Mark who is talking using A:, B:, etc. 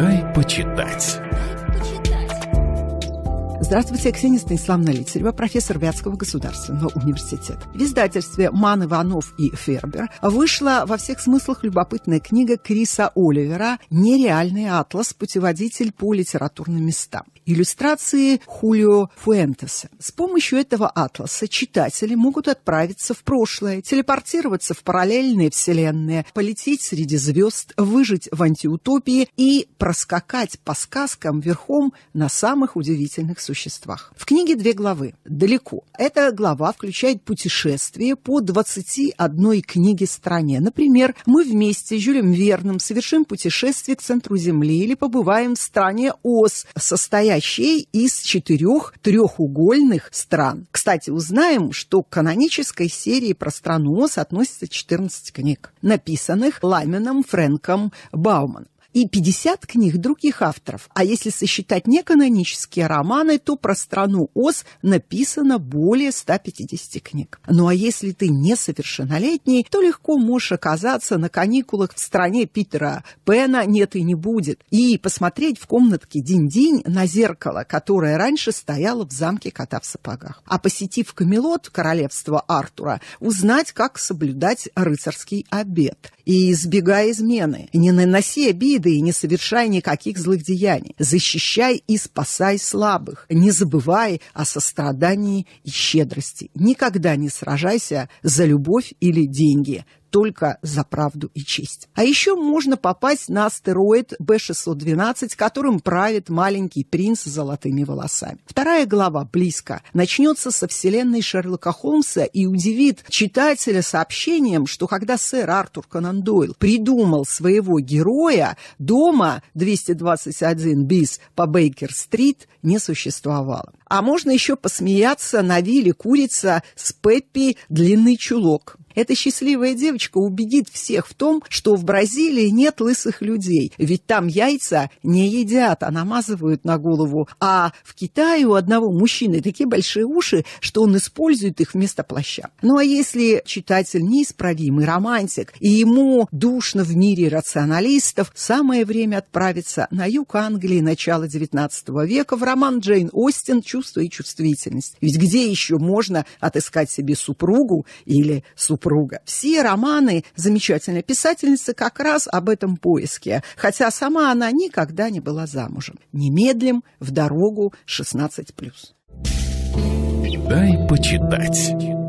A: «Дай почитать». Здравствуйте, я Ксения Станиславовна Лицарева, профессор Вятского государственного университета. В издательстве «Ман Иванов и Фербер» вышла во всех смыслах любопытная книга Криса Оливера «Нереальный атлас. Путеводитель по литературным местам». Иллюстрации Хулио Фуэнтеса. С помощью этого атласа читатели могут отправиться в прошлое, телепортироваться в параллельные вселенные, полететь среди звезд, выжить в антиутопии и проскакать по сказкам верхом на самых удивительных существах существах. В книге две главы. Далеко. Эта глава включает путешествие по 21 книге стране. Например, мы вместе с Жюлем Верным совершим путешествие к центру Земли или побываем в стране ОС, состоящей из четырех трехугольных стран. Кстати, узнаем, что к канонической серии про страну ОС относится 14 книг, написанных Лайменом Фрэнком Бауман и 50 книг других авторов. А если сосчитать неканонические романы, то про страну Оз написано более 150 книг. Ну а если ты несовершеннолетний, то легко можешь оказаться на каникулах в стране Питера Пена «Нет и не будет» и посмотреть в комнатке день-день на зеркало, которое раньше стояло в замке кота в сапогах. А посетив Камелот, королевство Артура, узнать, как соблюдать рыцарский обед и избегая измены, не наноси обид обиды и не совершай никаких злых деяний. Защищай и спасай слабых. Не забывай о сострадании и щедрости. Никогда не сражайся за любовь или деньги только за правду и честь. А еще можно попасть на астероид B612, которым правит маленький принц с золотыми волосами. Вторая глава близко начнется со вселенной Шерлока Холмса и удивит читателя сообщением, что когда сэр Артур Конан Дойл придумал своего героя, дома 221 бис по Бейкер-стрит не существовало. А можно еще посмеяться на вилле курица с Пеппи длинный чулок. Эта счастливая девочка убедит всех в том, что в Бразилии нет лысых людей, ведь там яйца не едят, а намазывают на голову. А в Китае у одного мужчины такие большие уши, что он использует их вместо плаща. Ну а если читатель неисправимый романтик, и ему душно в мире рационалистов, самое время отправиться на юг Англии начала XIX века в роман Джейн Остин «Чувство и чувствительность». Ведь где еще можно отыскать себе супругу или супругу? супруга. Все романы замечательной писательницы как раз об этом поиске, хотя сама она никогда не была замужем. Немедлим в дорогу 16+. Дай почитать.